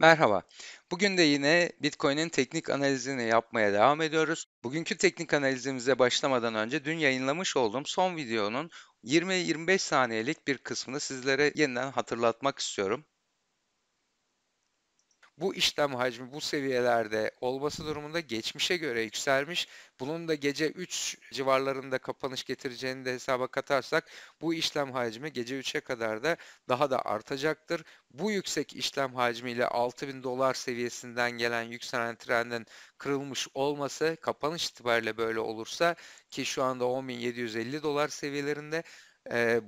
Merhaba. Bugün de yine Bitcoin'in teknik analizini yapmaya devam ediyoruz. Bugünkü teknik analizimize başlamadan önce dün yayınlamış olduğum son videonun 20-25 saniyelik bir kısmını sizlere yeniden hatırlatmak istiyorum bu işlem hacmi bu seviyelerde olması durumunda geçmişe göre yükselmiş. Bunun da gece 3 civarlarında kapanış getireceğini de hesaba katarsak bu işlem hacmi gece 3'e kadar da daha da artacaktır. Bu yüksek işlem hacmiyle 6000 dolar seviyesinden gelen yükselen trendin kırılmış olması kapanış itibariyle böyle olursa ki şu anda 10.750 dolar seviyelerinde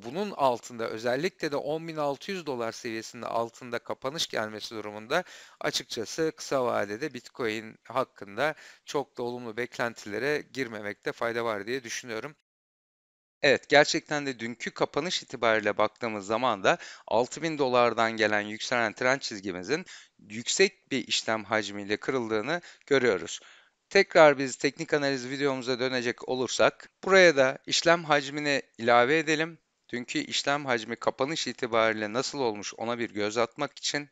bunun altında özellikle de 10.600 dolar seviyesinde altında kapanış gelmesi durumunda açıkçası kısa vadede Bitcoin hakkında çok da olumlu beklentilere girmemekte fayda var diye düşünüyorum. Evet gerçekten de dünkü kapanış itibariyle baktığımız zaman da 6000 dolardan gelen yükselen trend çizgimizin yüksek bir işlem hacmiyle kırıldığını görüyoruz. Tekrar biz teknik analiz videomuza dönecek olursak buraya da işlem hacmini ilave edelim. Dünkü işlem hacmi kapanış itibariyle nasıl olmuş ona bir göz atmak için.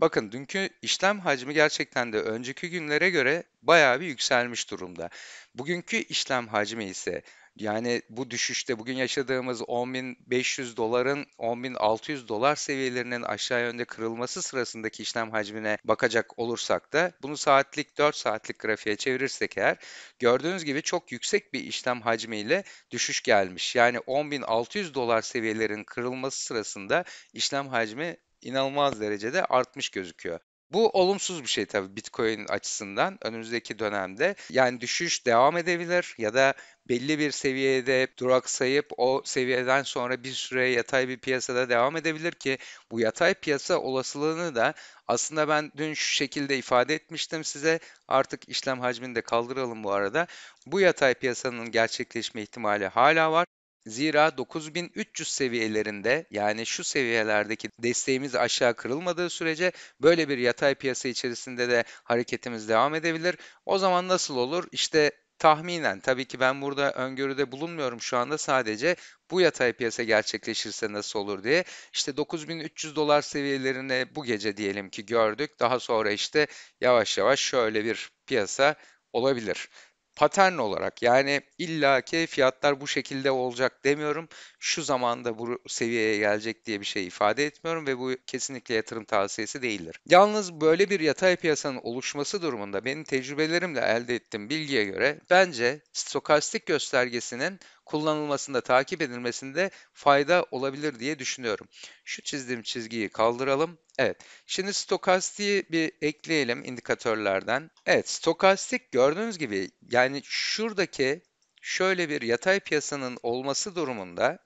Bakın dünkü işlem hacmi gerçekten de önceki günlere göre bayağı bir yükselmiş durumda. Bugünkü işlem hacmi ise yani bu düşüşte bugün yaşadığımız 10.500 doların 10.600 dolar seviyelerinin aşağı yönde kırılması sırasındaki işlem hacmine bakacak olursak da bunu saatlik 4 saatlik grafiğe çevirirsek eğer gördüğünüz gibi çok yüksek bir işlem hacmiyle düşüş gelmiş. Yani 10.600 dolar seviyelerin kırılması sırasında işlem hacmi inanılmaz derecede artmış gözüküyor. Bu olumsuz bir şey tabii Bitcoin açısından önümüzdeki dönemde. Yani düşüş devam edebilir ya da belli bir seviyede duraksayıp o seviyeden sonra bir süre yatay bir piyasada devam edebilir ki bu yatay piyasa olasılığını da aslında ben dün şu şekilde ifade etmiştim size. Artık işlem hacmini de kaldıralım bu arada. Bu yatay piyasanın gerçekleşme ihtimali hala var. Zira 9300 seviyelerinde yani şu seviyelerdeki desteğimiz aşağı kırılmadığı sürece böyle bir yatay piyasa içerisinde de hareketimiz devam edebilir. O zaman nasıl olur? İşte tahminen tabii ki ben burada öngörüde bulunmuyorum şu anda sadece bu yatay piyasa gerçekleşirse nasıl olur diye. İşte 9300 dolar seviyelerine bu gece diyelim ki gördük. Daha sonra işte yavaş yavaş şöyle bir piyasa olabilir patern olarak yani illa ki fiyatlar bu şekilde olacak demiyorum. Şu zamanda bu seviyeye gelecek diye bir şey ifade etmiyorum ve bu kesinlikle yatırım tavsiyesi değildir. Yalnız böyle bir yatay piyasanın oluşması durumunda benim tecrübelerimle elde ettiğim bilgiye göre bence stokastik göstergesinin kullanılmasında, takip edilmesinde fayda olabilir diye düşünüyorum. Şu çizdiğim çizgiyi kaldıralım. Evet. Şimdi stokastiği bir ekleyelim indikatörlerden. Evet, stokastik gördüğünüz gibi yani şuradaki şöyle bir yatay piyasanın olması durumunda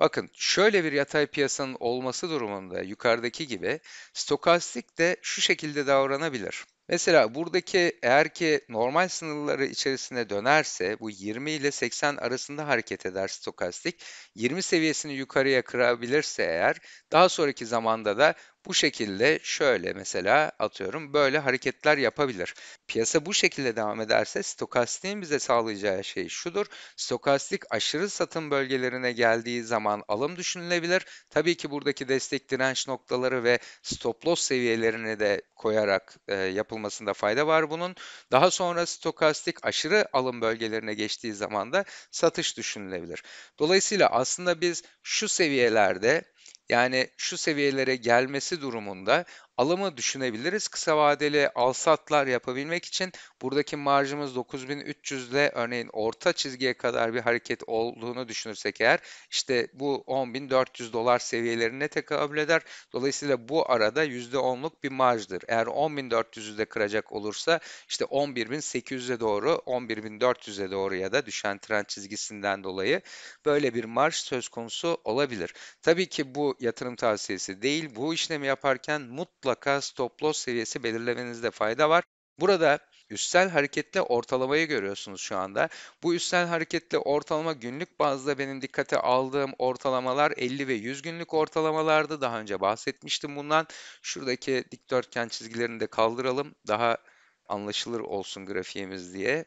Bakın şöyle bir yatay piyasanın olması durumunda yukarıdaki gibi stokastik de şu şekilde davranabilir. Mesela buradaki eğer ki normal sınırları içerisine dönerse bu 20 ile 80 arasında hareket eder stokastik. 20 seviyesini yukarıya kırabilirse eğer daha sonraki zamanda da bu şekilde şöyle mesela atıyorum böyle hareketler yapabilir. Piyasa bu şekilde devam ederse stokastiğin bize sağlayacağı şey şudur. Stokastik aşırı satım bölgelerine geldiği zaman alım düşünülebilir. Tabii ki buradaki destek direnç noktaları ve stop loss seviyelerini de koyarak e, yapılmasında fayda var bunun. Daha sonra stokastik aşırı alım bölgelerine geçtiği zaman da satış düşünülebilir. Dolayısıyla aslında biz şu seviyelerde yani şu seviyelere gelmesi durumunda alımı düşünebiliriz. Kısa vadeli al-satlar yapabilmek için buradaki marjımız 9300 ile örneğin orta çizgiye kadar bir hareket olduğunu düşünürsek eğer işte bu 10.400 dolar seviyelerine tekabül eder. Dolayısıyla bu arada %10'luk bir marjdır. Eğer 10.400'ü de kıracak olursa işte 11.800'e doğru 11.400'e doğru ya da düşen trend çizgisinden dolayı böyle bir marj söz konusu olabilir. Tabii ki bu yatırım tavsiyesi değil. Bu işlemi yaparken mutlaka mutlaka stop loss seviyesi belirlemenizde fayda var. Burada üstsel hareketle ortalamayı görüyorsunuz şu anda. Bu üstsel hareketle ortalama günlük bazda benim dikkate aldığım ortalamalar 50 ve 100 günlük ortalamalardı. Daha önce bahsetmiştim bundan. Şuradaki dikdörtgen çizgilerini de kaldıralım. Daha anlaşılır olsun grafiğimiz diye.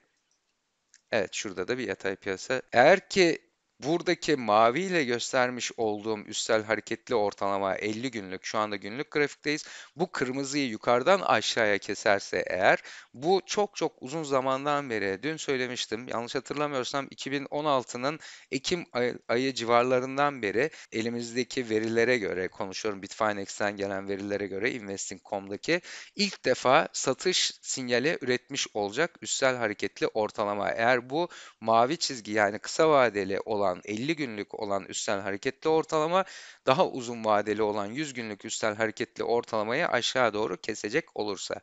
Evet şurada da bir yatay piyasa. Eğer ki Buradaki maviyle göstermiş olduğum üstel hareketli ortalama 50 günlük, şu anda günlük grafikteyiz. Bu kırmızıyı yukarıdan aşağıya keserse eğer, bu çok çok uzun zamandan beri, dün söylemiştim, yanlış hatırlamıyorsam 2016'nın Ekim ayı, ayı civarlarından beri elimizdeki verilere göre, konuşuyorum Bitfinex'ten gelen verilere göre Investing.com'daki ilk defa satış sinyali üretmiş olacak üstel hareketli ortalama. Eğer bu mavi çizgi yani kısa vadeli olan olan 50 günlük olan üstel hareketli ortalama daha uzun vadeli olan 100 günlük üstel hareketli ortalamayı aşağı doğru kesecek olursa.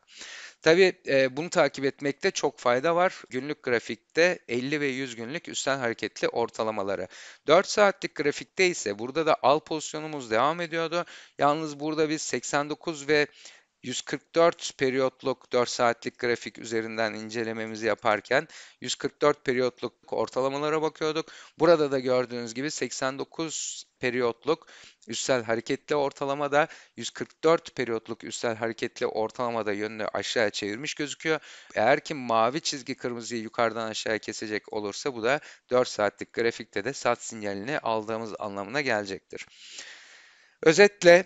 Tabi e, bunu takip etmekte çok fayda var. Günlük grafikte 50 ve 100 günlük üstel hareketli ortalamaları. 4 saatlik grafikte ise burada da al pozisyonumuz devam ediyordu. Yalnız burada biz 89 ve 144 periyotluk 4 saatlik grafik üzerinden incelememizi yaparken 144 periyotluk ortalamalara bakıyorduk. Burada da gördüğünüz gibi 89 periyotluk üstel hareketli ortalama da 144 periyotluk üstel hareketli ortalamada da yönünü aşağıya çevirmiş gözüküyor. Eğer ki mavi çizgi kırmızıyı yukarıdan aşağıya kesecek olursa bu da 4 saatlik grafikte de sat sinyalini aldığımız anlamına gelecektir. Özetle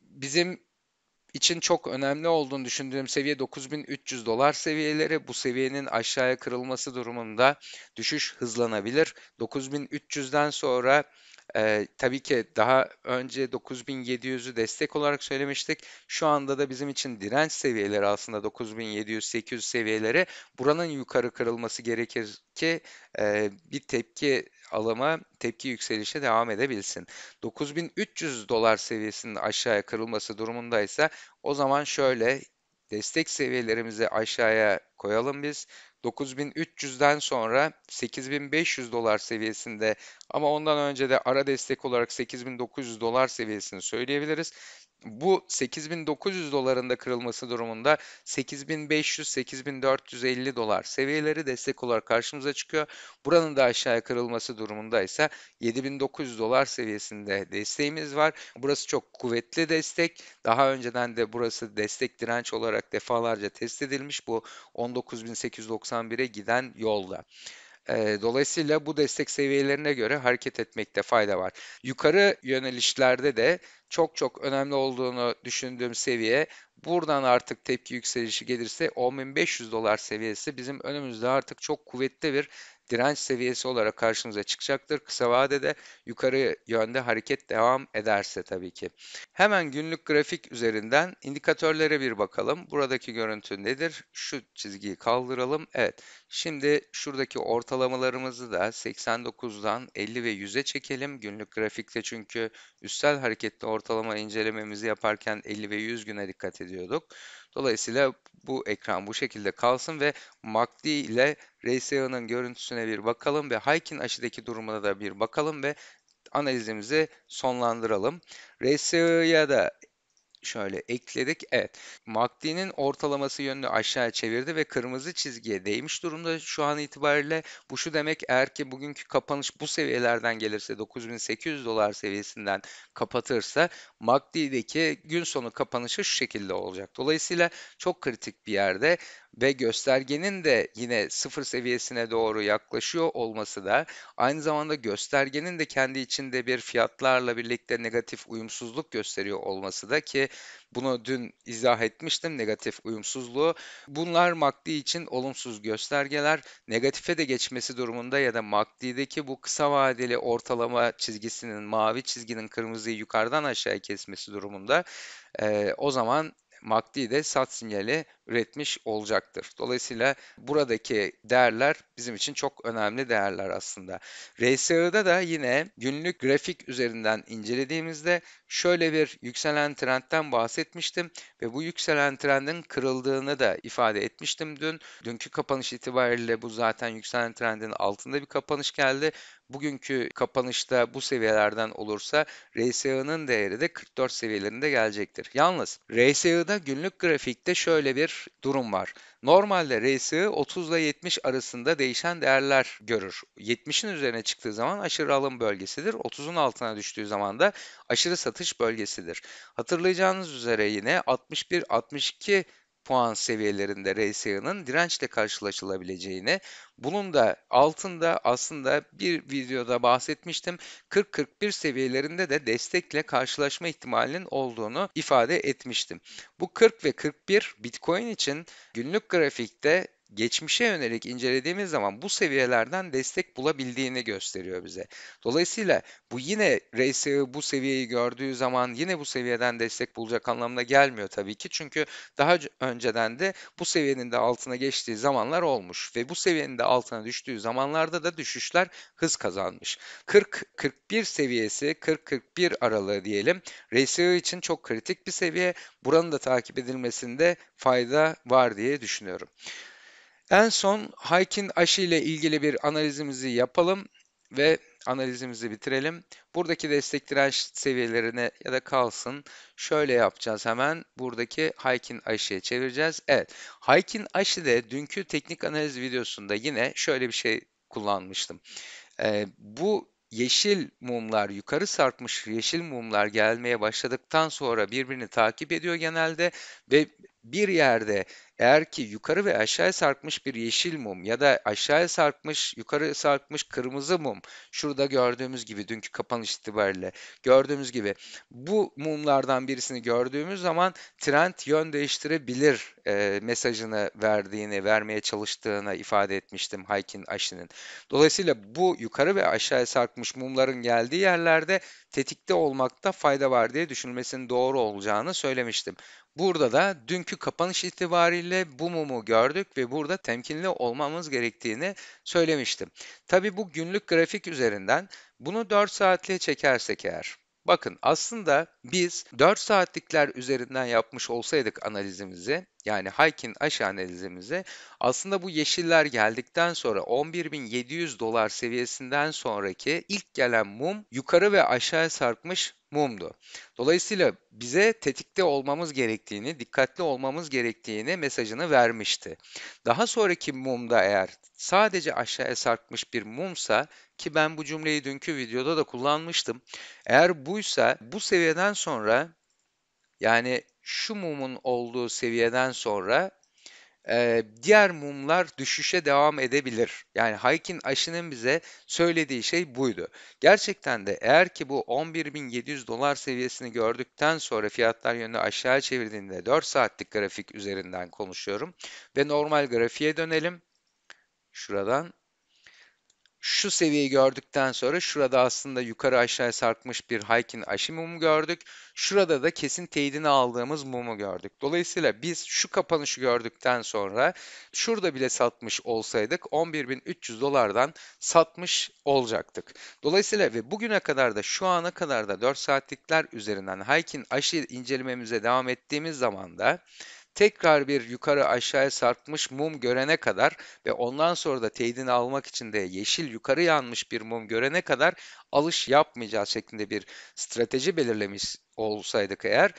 bizim için çok önemli olduğunu düşündüğüm seviye 9300 dolar seviyeleri. Bu seviyenin aşağıya kırılması durumunda düşüş hızlanabilir. 9300'den sonra ee, tabii ki daha önce 9700'ü destek olarak söylemiştik. Şu anda da bizim için direnç seviyeleri aslında 9700-800 seviyeleri. Buranın yukarı kırılması gerekir ki e, bir tepki alama tepki yükselişe devam edebilsin. 9300 dolar seviyesinin aşağıya kırılması durumunda ise o zaman şöyle destek seviyelerimizi aşağıya koyalım biz. 9300'den sonra 8500 dolar seviyesinde ama ondan önce de ara destek olarak 8900 dolar seviyesini söyleyebiliriz bu 8900 dolarında kırılması durumunda 8500-8450 dolar seviyeleri destek olarak karşımıza çıkıyor. Buranın da aşağıya kırılması durumunda ise 7900 dolar seviyesinde desteğimiz var. Burası çok kuvvetli destek. Daha önceden de burası destek direnç olarak defalarca test edilmiş bu 19891'e giden yolda dolayısıyla bu destek seviyelerine göre hareket etmekte fayda var. Yukarı yönelişlerde de çok çok önemli olduğunu düşündüğüm seviye buradan artık tepki yükselişi gelirse 10.500 dolar seviyesi bizim önümüzde artık çok kuvvetli bir direnç seviyesi olarak karşımıza çıkacaktır. Kısa vadede yukarı yönde hareket devam ederse tabii ki. Hemen günlük grafik üzerinden indikatörlere bir bakalım. Buradaki görüntü nedir? Şu çizgiyi kaldıralım. Evet. Şimdi şuradaki ortalamalarımızı da 89'dan 50 ve 100'e çekelim. Günlük grafikte çünkü üstel hareketli ortalama incelememizi yaparken 50 ve 100 güne dikkat ediyorduk. Dolayısıyla bu ekran bu şekilde kalsın ve MACD ile RSA'nın görüntüsüne bir bakalım ve Haykin aşıdaki durumuna da bir bakalım ve analizimizi sonlandıralım. RSA'ya da şöyle ekledik. Evet. MACD'nin ortalaması yönünü aşağı çevirdi ve kırmızı çizgiye değmiş durumda şu an itibariyle. Bu şu demek eğer ki bugünkü kapanış bu seviyelerden gelirse 9800 dolar seviyesinden kapatırsa MACD'deki gün sonu kapanışı şu şekilde olacak. Dolayısıyla çok kritik bir yerde ve göstergenin de yine sıfır seviyesine doğru yaklaşıyor olması da aynı zamanda göstergenin de kendi içinde bir fiyatlarla birlikte negatif uyumsuzluk gösteriyor olması da ki bunu dün izah etmiştim negatif uyumsuzluğu. Bunlar MACD için olumsuz göstergeler. Negatife de geçmesi durumunda ya da MACD'deki bu kısa vadeli ortalama çizgisinin mavi çizginin kırmızıyı yukarıdan aşağıya kesmesi durumunda e, o zaman MACD de sat sinyali üretmiş olacaktır. Dolayısıyla buradaki değerler bizim için çok önemli değerler aslında. RSI'da da yine günlük grafik üzerinden incelediğimizde şöyle bir yükselen trendten bahsetmiştim ve bu yükselen trendin kırıldığını da ifade etmiştim dün. Dünkü kapanış itibariyle bu zaten yükselen trendin altında bir kapanış geldi bugünkü kapanışta bu seviyelerden olursa RSI'nin değeri de 44 seviyelerinde gelecektir. Yalnız RSI'da günlük grafikte şöyle bir durum var. Normalde RSI 30 ile 70 arasında değişen değerler görür. 70'in üzerine çıktığı zaman aşırı alım bölgesidir. 30'un altına düştüğü zaman da aşırı satış bölgesidir. Hatırlayacağınız üzere yine 61-62 puan seviyelerinde RSI'nin dirençle karşılaşılabileceğini, bunun da altında aslında bir videoda bahsetmiştim. 40-41 seviyelerinde de destekle karşılaşma ihtimalinin olduğunu ifade etmiştim. Bu 40 ve 41 Bitcoin için günlük grafikte geçmişe yönelik incelediğimiz zaman bu seviyelerden destek bulabildiğini gösteriyor bize. Dolayısıyla bu yine RSI bu seviyeyi gördüğü zaman yine bu seviyeden destek bulacak anlamına gelmiyor tabii ki. Çünkü daha önceden de bu seviyenin de altına geçtiği zamanlar olmuş ve bu seviyenin de altına düştüğü zamanlarda da düşüşler hız kazanmış. 40-41 seviyesi 40-41 aralığı diyelim. RSI için çok kritik bir seviye. Buranın da takip edilmesinde fayda var diye düşünüyorum. En son Haykin aşı ile ilgili bir analizimizi yapalım ve analizimizi bitirelim. Buradaki destek direnç seviyelerine ya da kalsın. Şöyle yapacağız hemen. Buradaki Haykin aşıya çevireceğiz. Evet. Haykin aşı de dünkü teknik analiz videosunda yine şöyle bir şey kullanmıştım. Ee, bu yeşil mumlar yukarı sarkmış yeşil mumlar gelmeye başladıktan sonra birbirini takip ediyor genelde ve bir yerde eğer ki yukarı ve aşağıya sarkmış bir yeşil mum ya da aşağıya sarkmış, yukarı sarkmış kırmızı mum şurada gördüğümüz gibi dünkü kapanış itibariyle gördüğümüz gibi bu mumlardan birisini gördüğümüz zaman trend yön değiştirebilir e, mesajını verdiğini, vermeye çalıştığını ifade etmiştim Haykin Aşı'nın. Dolayısıyla bu yukarı ve aşağıya sarkmış mumların geldiği yerlerde tetikte olmakta fayda var diye düşünülmesinin doğru olacağını söylemiştim. Burada da dünkü kapanış itibariyle itibariyle bu mumu gördük ve burada temkinli olmamız gerektiğini söylemiştim. Tabi bu günlük grafik üzerinden bunu 4 saatliğe çekersek eğer Bakın aslında biz 4 saatlikler üzerinden yapmış olsaydık analizimizi yani Haykin aşı analizimizi aslında bu yeşiller geldikten sonra 11.700 dolar seviyesinden sonraki ilk gelen mum yukarı ve aşağıya sarkmış mumdu. Dolayısıyla bize tetikte olmamız gerektiğini, dikkatli olmamız gerektiğini mesajını vermişti. Daha sonraki mumda eğer sadece aşağıya sarkmış bir mumsa ki ben bu cümleyi dünkü videoda da kullanmıştım. Eğer buysa bu seviyeden sonra yani şu mumun olduğu seviyeden sonra e, diğer mumlar düşüşe devam edebilir. Yani Haykin aşının bize söylediği şey buydu. Gerçekten de eğer ki bu 11.700 dolar seviyesini gördükten sonra fiyatlar yönünü aşağı çevirdiğinde 4 saatlik grafik üzerinden konuşuyorum ve normal grafiğe dönelim. Şuradan şu seviyeyi gördükten sonra şurada aslında yukarı aşağı sarkmış bir hiking aşı mumu gördük. Şurada da kesin teyidini aldığımız mumu gördük. Dolayısıyla biz şu kapanışı gördükten sonra şurada bile satmış olsaydık 11.300 dolardan satmış olacaktık. Dolayısıyla ve bugüne kadar da şu ana kadar da 4 saatlikler üzerinden hiking aşı incelememize devam ettiğimiz zaman da tekrar bir yukarı aşağıya sarkmış mum görene kadar ve ondan sonra da teyidini almak için de yeşil yukarı yanmış bir mum görene kadar alış yapmayacağız şeklinde bir strateji belirlemiş olsaydık eğer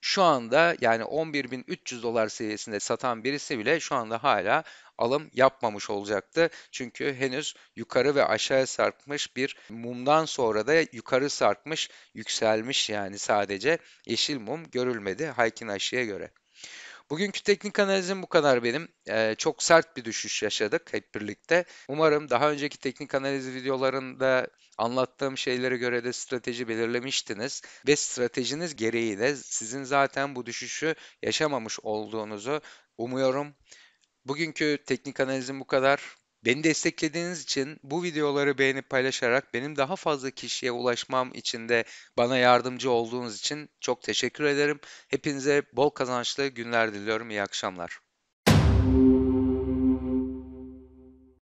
şu anda yani 11.300 dolar seviyesinde satan birisi bile şu anda hala alım yapmamış olacaktı. Çünkü henüz yukarı ve aşağıya sarkmış bir mumdan sonra da yukarı sarkmış, yükselmiş yani sadece yeşil mum görülmedi Haykin aşıya göre. Bugünkü teknik analizim bu kadar benim. Ee, çok sert bir düşüş yaşadık hep birlikte. Umarım daha önceki teknik analiz videolarında anlattığım şeylere göre de strateji belirlemiştiniz. Ve stratejiniz gereği de sizin zaten bu düşüşü yaşamamış olduğunuzu umuyorum. Bugünkü teknik analizim bu kadar. Beni desteklediğiniz için bu videoları beğenip paylaşarak benim daha fazla kişiye ulaşmam için de bana yardımcı olduğunuz için çok teşekkür ederim. Hepinize bol kazançlı günler diliyorum. İyi akşamlar.